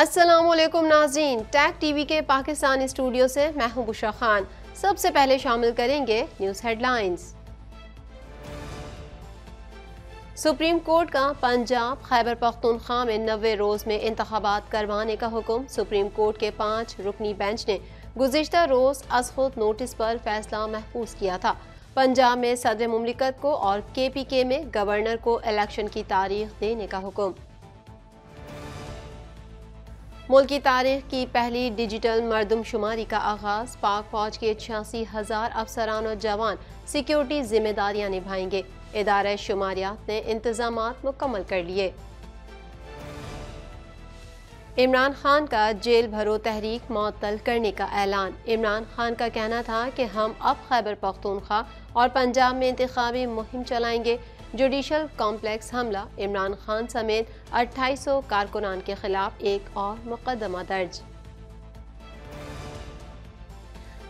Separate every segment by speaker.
Speaker 1: असलकुम नाजीन tag TV के पाकिस्तान स्टूडियो से मैं हूं बुशा खान सबसे पहले शामिल करेंगे न्यूज़ हेडलाइंस सुप्रीम कोर्ट का पंजाब खैबर पख्तूनख्वा में नबे रोज़ में इंतबात करवाने का हुक्म सुप्रीम कोर्ट के पाँच रुकनी बेंच ने गुजशत रोज़ असखुद नोटिस पर फैसला महफूज किया था पंजाब में सदर ममलिकत को और के पी के में गवर्नर को इलेक्शन की तारीख देने का हुक्म मुल्क की तारीख की पहली डिजिटल मरदमशुमारी का आगाज पाक फौज के छियासी हज़ार अफसरान और जवान सिक्योरिटी जिम्मेदारियां निभाएंगे इदार शुमारियात ने इंतजाम मुकम्मल कर लिए इमरान खान का जेल भरो तहरीक मअतल करने का ऐलान इमरान खान का कहना था कि हम अब खैबर पख्तूनख्वा और पंजाब में इंतबी मुहिम चलाएंगे जुडिशल कॉम्प्लेक्स हमला इमरान खान समेत अट्ठाईस सौ कारकुनान के खिलाफ एक और मुकदमा दर्ज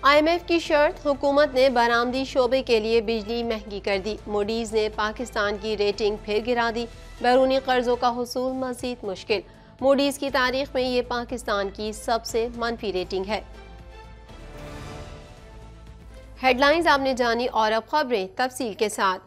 Speaker 1: आईएमएफ की शर्त हुकूमत ने बरामदी शोबे के लिए बिजली महंगी कर दी मोडीज ने पाकिस्तान की रेटिंग फिर गिरा दी बैरूनी कर्जों का हसूल मजीद मुश्किल मोडीज की तारीख में ये पाकिस्तान की सबसे मनफी रेटिंग है हेडलाइंस आपने जानी और अब खबरें तफसील के साथ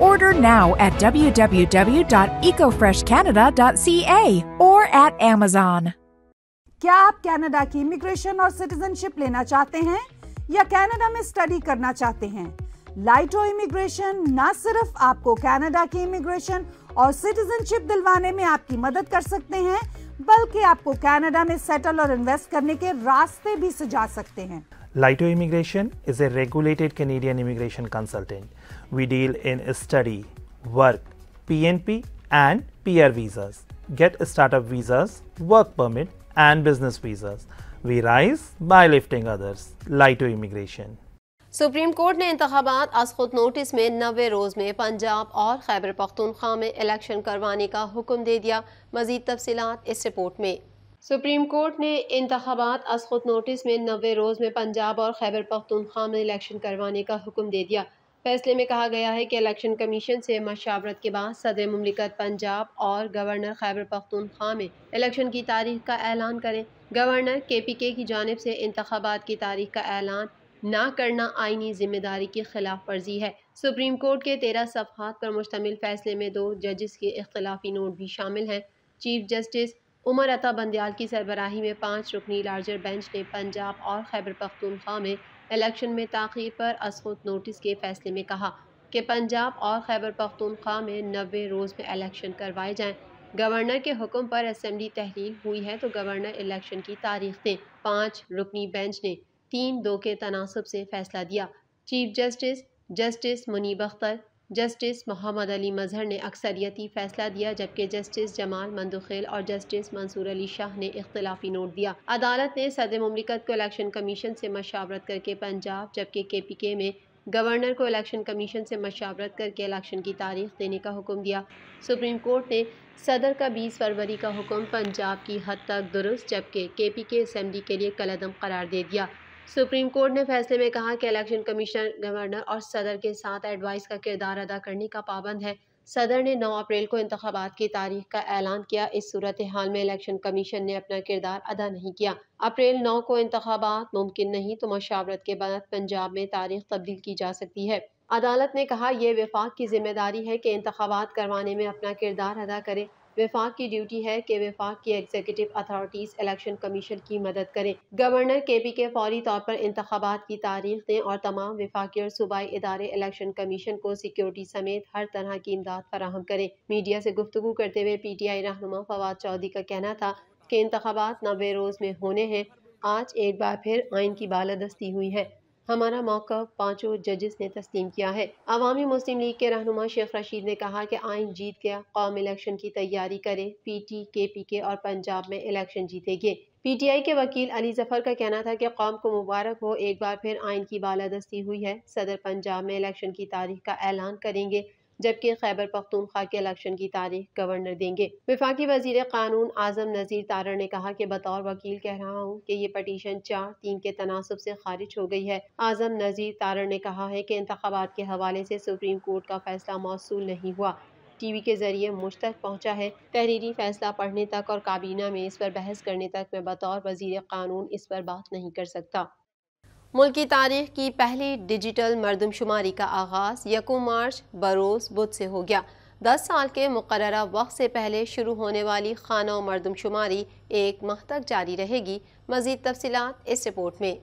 Speaker 1: Order now at www.ecofreshcanada.ca or at Amazon. क्या आप कनाडा की इमिग्रेशन और सिटीजनशिप लेना चाहते हैं या कनाडा में स्टडी करना चाहते हैं लाइटो इमिग्रेशन न सिर्फ आपको कनाडा की इमिग्रेशन और सिटीजनशिप दिलवाने में आपकी मदद कर सकते हैं बल्कि आपको कनाडा में सेटल और इन्वेस्ट करने के रास्ते भी सुझा सकते हैं Lito Immigration is a regulated Canadian immigration consultant. We deal in study, work, PNP, and PR visas. Get startup visas, work permit, and business visas. We rise by lifting others. Lito Immigration. Supreme Court ne इंतबात आज खुद notice में नबे रोज़ में पंजाब और खैबर पख्तूनख्वा में election करवाने का हुक्म दे दिया मजीद तफसीत इस रिपोर्ट में सुप्रीम कोर्ट ने इंतबात असखुद नोटिस में नबे रोज़ में पंजाब और खैबर पख्तूनख्वा में इलेक्शन करवाने का हुक्म दे दिया फैसले में कहा गया है कि इलेक्शन कमीशन से मशावरत के बाद सदर ममलिकत पंजाब और गवर्नर खैबर पख्तूनख्वा में इलेक्शन की तारीख का ऐलान करें गवर्नर के पी के की जानब से इंतबात की तारीख का ऐलान ना करना आइनी जिम्मेदारी की खिलाफ वर्जी है सुप्रीम कोर्ट के तेरह सफहत पर मुश्तमिल फैसले में दो जजस के अख्तिलाफी नोट भी शामिल हैं चीफ जस्टिस उमर अता बंदयाल की सरबराही में पाँच रुकनी लार्जर बेंच ने पंजाब और खैबर पख्तूनख्वा में इलेक्शन में तखीर पर असखुत नोटिस के फैसले में कहा कि पंजाब और खैबर पख्तूनख्वा में नबे रोज़ में इलेक्शन करवाए जाएँ गवर्नर के हुक्म पर असम्बली तहलील हुई है तो गवर्नर इलेक्शन की तारीख दें पाँच रुकनी बेंच ने तीन दो के तनासब से फैसला दिया chief justice justice Munib Akhtar justice Mohammad Ali Mazhar ने अक्सरियती फैसला दिया जबकि जस्टिस जमाल मंदुखेल और जस्टिस मंसूर अली शाह ने इख्तलाफी नोट दिया अदालत ने सदर ममलिकत को इलेक्शन कमीशन से मशावरत करके पंजाब जबकि के पी के में गवर्नर को इलेक्शन कमीशन से मशावरत करके इलेक्शन की तारीख देने का हुक्म दिया सुप्रीम कोर्ट ने सदर का बीस फरवरी का हुक्म पंजाब की हद तक दुरुस्त जबकि के पी के असम्बली के लिए कलदम करार दे दिया सुप्रीम कोर्ट ने फैसले में कहा कि इलेक्शन कमीशन गवर्नर और सदर के साथ एडवाइस का किरदार अदा करने का पाबंद है सदर ने 9 अप्रैल को इंतबात की तारीख का ऐलान किया इस सूरत हाल में इलेक्शन कमीशन ने अपना किरदार अदा नहीं किया अप्रैल 9 को इंतबात मुमकिन नहीं तो मशावरत के बाद पंजाब में तारीख तब्दील की जा सकती है अदालत ने कहा यह विफाक की जिम्मेदारी है कि इंतबात करवाने में अपना किरदार अदा करे विफाक की ड्यूटी है कि विफाक की एग्जीक्यूटिव अथॉरिटीज़ इलेक्शन कमीशन की मदद करें गवर्नर के पी के फौरी तौर पर इंतबात की तारीख दें और तमाम विफाक और सूबाई इदारे इलेक्शन कमीशन को सिक्योरिटी समेत हर तरह की इमदाद फराहम करें मीडिया से गुफ्तू करते हुए पी टी आई रहनुमा फवाद चौधरी का कहना था कि इंतबात नबे रोज़ में होने हैं आज एक बार फिर आइन की बालादस्ती हुई है हमारा मौका पांचों जजेस ने तस्लीम किया है अवामी मुस्लिम लीग के रहनुमा शेख रशीद ने कहा कि आइन जीत गया कौम इलेक्शन की तैयारी करे पी टी के पी के और पंजाब में इलेक्शन जीतेंगे पी टी आई के वकील अली जफर का कहना था कि कौम को मुबारक हो एक बार फिर आइन की बालादस्ती हुई है सदर पंजाब में इलेक्शन की तारीख का ऐलान करेंगे जबकि खैबर पख्तूनख्वा के इलेक्शन की तारीख गवर्नर देंगे विफाकी वजीर कानून आजम नज़ीर तारण ने कहा कि बतौर वकील कह रहा हूँ कि ये पटिशन चार तीन के तनासब से खारिज हो गई है आजम नज़ीर तारण ने कहा है कि इंतबात के हवाले से सुप्रीम कोर्ट का फैसला मौसू नहीं हुआ टीवी के जरिए मुझ तक पहुँचा है तहरीरी फैसला पढ़ने तक और काबीना में इस पर बहस करने तक मैं बतौर वजीर कानून इस पर बात नहीं कर सकता मुल्क की तारीख की पहली डिजिटल मरदमशुमारी का आगाज़ यको मार्च बरोज़ बुध से हो गया दस साल के मुकर वक्त से पहले शुरू होने वाली खाना मरदमशुमारी एक माह तक जारी रहेगी मज़ीद तफसी इस रिपोर्ट में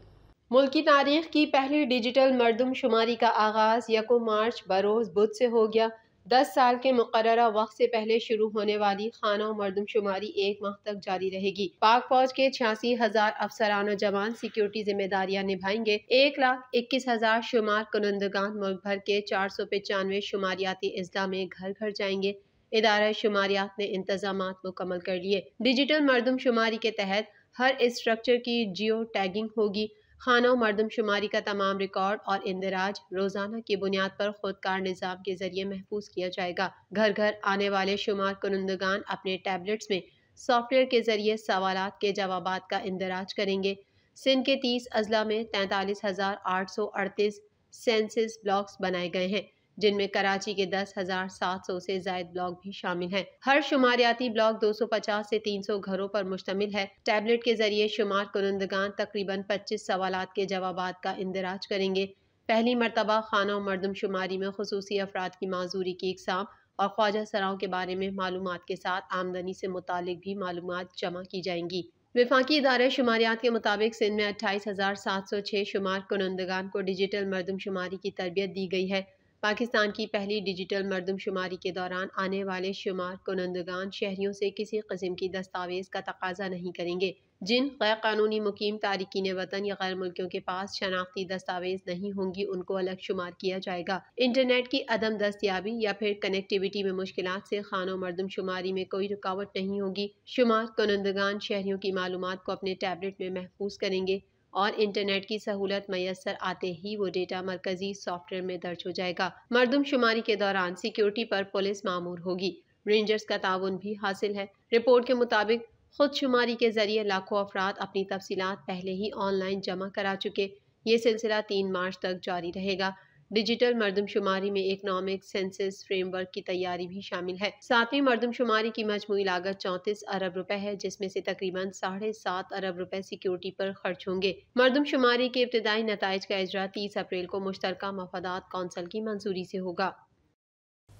Speaker 1: मुल्क की तारीख की पहली डिजिटल मरदमशुमारी का आगाज़ यको मार्च बरोज़ बुध से हो गया दस साल के मुकर वक्त से पहले शुरू होने वाली खाना शुमारी एक माह तक जारी रहेगी पाक फौज के छियासी हजार अफसरान जवान सिक्योरिटी जिम्मेदारियाँ निभाएंगे एक लाख इक्कीस हजार शुमार कुनंदगान मुल्क भर के चार सौ पचानवे शुमारियाती अजला में घर घर जाएंगे इदारा शुमारियात ने इंतजाम मुकम्मल कर लिए डिजिटल मरदम शुमारी के तहत हर स्ट्रक्चर की जियो टैगिंग होगी खाना मरदम शुमारी का तमाम रिकॉर्ड और इंदराज रोज़ाना की बुनियाद पर खुदकार निज़ाम के ज़रिए महफूज किया जाएगा घर घर आने वाले शुमार कुनंदगान अपने टैबलेट्स में सॉफ्टवेयर के ज़रिए सवाल के जवाब का इंदराज करेंगे सिंध के तीस अजला में तैंतालीस हज़ार आठ सौ अड़तीस सेंसिस ब्लॉक्स बनाए गए हैं जिनमें कराची के दस हजार सात सौ से जायद ब्लॉक भी शामिल हैं हर शुमारियाती ब्लॉक 250 से 300 घरों पर मुश्तमिल है टैबलेट के जरिए शुमार कुनंदगान तकरीबन 25 सवाल के जवाब का इंदराज करेंगे पहली मरतबा खाना और शुमारी में खसूसी अफराद की माजूरी की इकसाम और ख्वाजा सराओं के बारे में मालूम के साथ आमदनी से मुतक भी मालूम जमा की जाएंगी विफाकी इदारे शुमारियात के मुताबिक सिंध में अट्ठाईस हज़ार सात सौ छः शुमार कुनंदगान को डिजिटल मरदम शुमारी की तरबियत दी गई है पाकिस्तान की पहली डिजिटल मरदमशुमारी के दौरान आने वाले शुमार कनंदगान शहरीों से किसी कस्म की दस्तावेज़ का तकाजा नहीं करेंगे जिन गैर कानूनी मुकीम तारकिन वतन या गैर मुल्कियों के पास शनाख्ती दस्तावेज नहीं होंगी उनको अलग शुमार किया जाएगा इंटरनेट की अदम दस्तियाबी या फिर कनेक्टिविटी में मुश्किल से खानों मरदम शुमारी में कोई रुकावट नहीं होगी शुमार कनंदगान शहरीों की मालूम को अपने टैबलेट में महफूज करेंगे और इंटरनेट की सहूलत मैसर आते ही वो डेटा मरकजी सॉफ्टवेयर में दर्ज हो जाएगा मरदमशुमारी के दौरान सिक्योरिटी पर पुलिस मामूर होगी रेंजर्स का ताउन भी हासिल है रिपोर्ट के मुताबिक खुदशुमारी के जरिए लाखों अफराद अपनी तफसीत पहले ही ऑनलाइन जमा करा चुके ये सिलसिला तीन मार्च तक जारी रहेगा डिजिटल मरदमशुमारी में इकनॉमिक सेंसिस फ्रेमवर्क की तैयारी भी शामिल है सातवीं मरदमशुमारी की मजमू लागत चौंतीस अरब रुपए है जिसमें से तकरीबन साढ़े सात अरब रुपए सिक्योरिटी पर खर्च होंगे मरदमशुमारी के इब्तदाई नतज का अजरा तीस अप्रैल को मुश्तर मफादात कौंसल की मंजूरी से होगा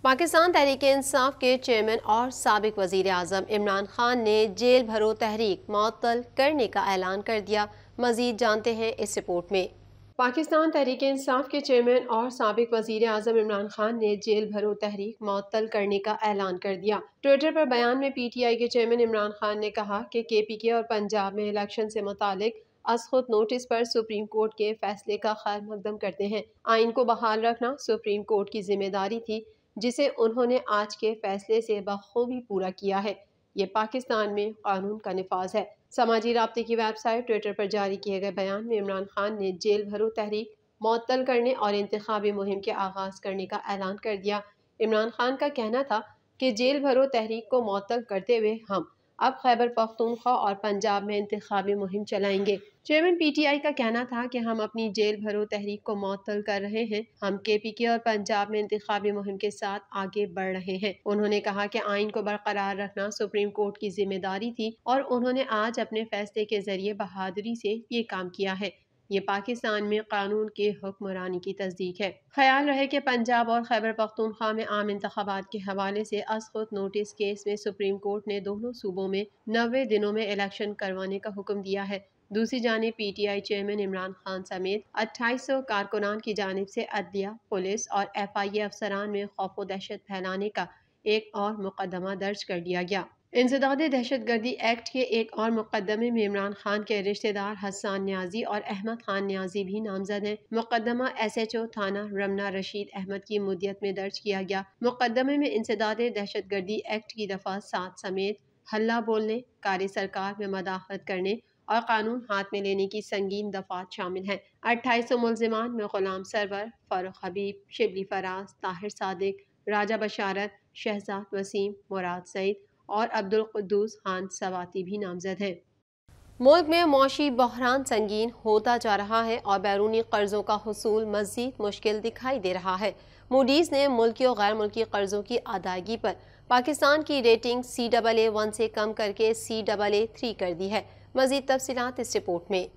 Speaker 1: पाकिस्तान तहरीक इंसाफ के चेयरमैन और सबक वजीर अजम इमरान खान ने जेल भरो तहरीक मअतल करने का ऐलान कर दिया मजीद जानते हैं इस रिपोर्ट में पाकिस्तान तहरीक इंसाफ के चेयरमैन और सबक वजीर अजम इमरान खान ने जेल भरो तहरीक मअतल करने का ऐलान कर दिया ट्विटर पर बयान में पी टी आई के चेयरमैन इमरान खान ने कहा कि के पी के और पंजाब में इलेक्शन से मुतक असखुद नोटिस पर सुप्रीम कोर्ट के फैसले का खैर मकदम करते हैं आइन को बहाल रखना सुप्रीम कोर्ट की जिम्मेदारी थी जिसे उन्होंने आज के फैसले से बखूबी पूरा किया है ये पाकिस्तान में कानून का नफाज है समाजी रबते की वेबसाइट ट्विटर पर जारी किए गए बयान में इमरान खान ने जेल भरो तहरीक मअतल करने और इंतबी मुहिम के आगाज़ करने का ऐलान कर दिया इमरान खान का कहना था कि जेल भरो तहरीक को मअतल करते हुए हम अब खैबर पख्तूनख्वा और पंजाब में इंतबी मुहिम चलाएंगे चेयरमैन पीटीआई का कहना था कि हम अपनी जेल भरो तहरीक को मअतल कर रहे हैं हम के और पंजाब में इंतबी मुहिम के साथ आगे बढ़ रहे हैं उन्होंने कहा कि आइन को बरकरार रखना सुप्रीम कोर्ट की जिम्मेदारी थी और उन्होंने आज अपने फैसले के जरिए बहादुरी से ये काम किया है ये पाकिस्तान में कानून के हुक्मरानी की तस्दीक है ख्याल रहे कि पंजाब और खैबर पख्तूनख्वा में आम इंतबात के हवाले से असखुद नोटिस केस में सुप्रीम कोर्ट ने दोनों सूबों में नबे दिनों में इलेक्शन करवाने का हुक्म दिया है दूसरी जानब P T I chairman Imran Khan समेत अट्ठाईस सौ कारकुनान की जानब से अदलिया पुलिस और एफ आई ए अफसरान में खौफ दहशत फैलाने का एक और मुकदमा दर्ज कर दिया गया इंसदाद दहशत गर्दी एक्ट के एक और मुकदमे में इमरान खान के रिश्तेदार हसन न्याजी और अहमद खान न्याजी भी नामजद हैं मुकदमा एस एच ओ थाना रमना रशीद अहमद की मुद्दत में दर्ज किया गया मुकदमे में इंसदाद दहशत गर्दी एक्ट की दफा सात समेत हल्ला बोलने कार्य सरकार में मदाखलत करने और कानून हाथ में लेने की संगीन दफात शामिल हैं अट्ठाईस सौ मुलजमान में गुलाम सरवर फारूक हबीब शिबली फराज ताहिर सदक राजा बशारत शहजाद वसीम मुराद सईद और अब्दुल कुद्दूस खान सवाती भी नामजद हैं मुल्क में मौशी बहरान संगीन होता जा रहा है और बैरूनी कर्ज़ों का हसूल मजीद मुश्किल दिखाई दे रहा है मूडीज़ ने मुल्की और गैर मुल्की कर्ज़ों की अदायगी पर पाकिस्तान की rating C double A one से कम करके सी डबल ए थ्री कर दी है मजीद तफसीत इस रिपोर्ट में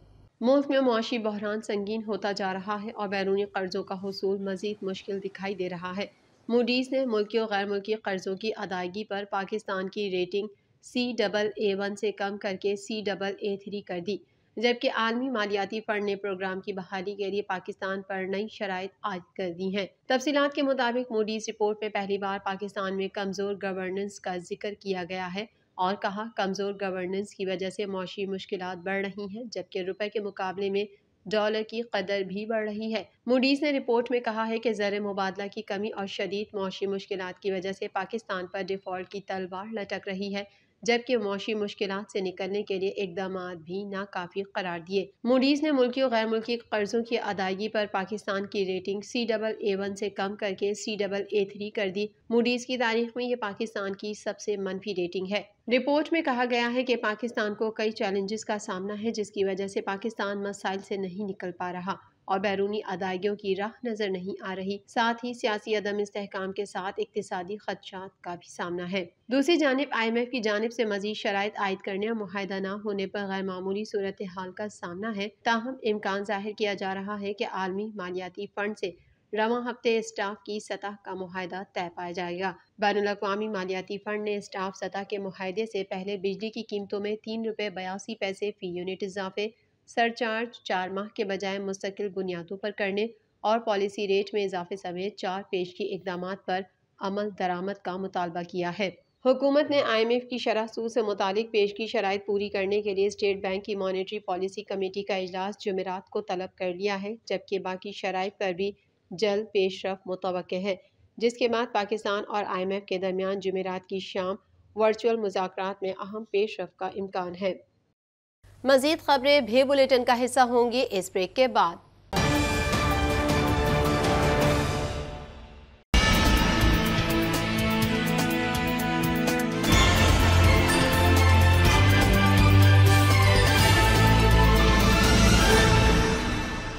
Speaker 1: मुल्क में मुशी बहरान संगीन होता जा रहा है और बैरूनी कर्ज़ों का हसूल मजीद मुश्किल दिखाई दे रहा है मूडीज़ ने मुल्की और गैर मुल्की कर्ज़ों की अदायगी पर पाकिस्तान की rating C double A one से कम करके सी डबल ए थ्री कर दी जबकि आलमी मालियाती फ़ंड ने प्रोग्राम की बहाली के लिए पाकिस्तान पर नई शराय आयद कर दी हैं तफसीत के मुताबिक मूडीज़ रिपोर्ट में पहली बार पाकिस्तान में कमज़ोर गवर्नेंस का जिक्र किया गया है और कहा कमज़ोर गवर्नेंस की वजह से माशी मुश्किल बढ़ रही हैं जबकि रुपए के मुकाबले में डॉलर की कदर भी बढ़ रही है मूडीज़ ने रिपोर्ट में कहा है कि ज़र मुबादला की कमी और शदीद मुशी मुश्किल की वजह से पाकिस्तान पर डिफ़ॉल्ट की तलवार लटक रही है जबकि मुशी मुश्किल से निकलने के लिए इकदाम भी नाकाफी करार दिए मूडीज़ ने मुल्की और गैर मुल्की कर्जों की अदायगी पर पाकिस्तान की rating C double A one से कम करके सी डबल ए थ्री कर दी मूडीज़ की तारीख में ये पाकिस्तान की सबसे मनफी रेटिंग है रिपोर्ट में कहा गया है कि पाकिस्तान को कई चैलेंजेस का सामना है जिसकी वजह से पाकिस्तान मसाइल से नहीं निकल पा रहा और बैरूनी अदायगियों की राह नजर नहीं आ रही साथ ही सियासी अदम इसकाम के साथ इकतदी खदशात का भी सामना है दूसरी जानब आई एम एफ की जानब ऐसी मजीद शराय आयद करने और माहिदा न होने आरोप गैर मामूली सूरत हाल का सामना है ताहम इम्कान जाहिर किया जा रहा है की आलमी मालियाती फंड ऐसी रवा हफ्ते स्टाफ की सतह का माहिदा तय पाया जाएगा बैन अवी मालियाती फंड ने स्टाफ सतह के माहदे से पहले बिजली की कीमतों में तीन रूपए बयासी पैसे फ़ी यूनिट इजाफे सरचार्ज चार माह के बजाय मुस्तकिल बुनियादों पर करने और पॉलिसी रेट में इजाफे समेत चार पेश की इकदाम पर अमल दरामद का मुतालबा किया है हुकूमत ने आई एम एफ की शरह सूद से मुतल पेश की शराइ पूरी करने के लिए स्टेट बैंक की मॉनिटरी पॉलिसी कमेटी का अजलास जमेरात को तलब कर लिया है जबकि बाकी शराइ पर भी जल्द पेश रफ मुतव है जिसके बाद पाकिस्तान और आई एम एफ के दरमियान जमेरात की शाम वर्चुअल मुजाक में अहम पेश रफ का इम्कान है मजीद खबरें भी बुलेटिन का हिस्सा होंगी इस ब्रेक के बाद